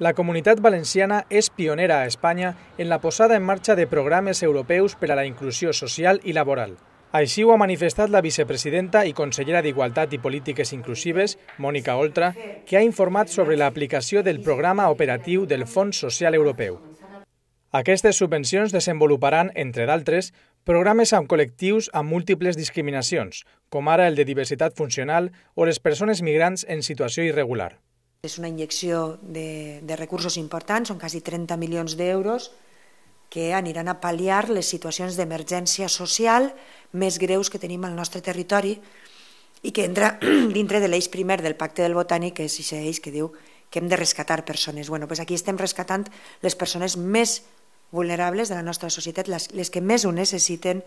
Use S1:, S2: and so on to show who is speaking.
S1: La comunitat valenciana és pionera a Espanya en la posada en marxa de programes europeus per a la inclusió social i laboral. Així ho ha manifestat la vicepresidenta i consellera d'Igualtat i Polítiques Inclusives, Mònica Oltra, que ha informat sobre l'aplicació del programa operatiu del Fons Social Europeu. Aquestes subvencions desenvoluparan, entre d'altres, programes amb col·lectius amb múltiples discriminacions, com ara el de diversitat funcional o les persones migrants en situació irregular.
S2: És una injecció de, de recursos importants, són quasi 30 milions d'euros, que aniran a pal·liar les situacions d'emergència social més greus que tenim al nostre territori i que entra dintre de l'eix primer del Pacte del Botànic, que és aquest eix que diu que hem de rescatar persones. Bueno, doncs aquí estem rescatant les persones més vulnerables de la nostra societat, les, les que més ho necessiten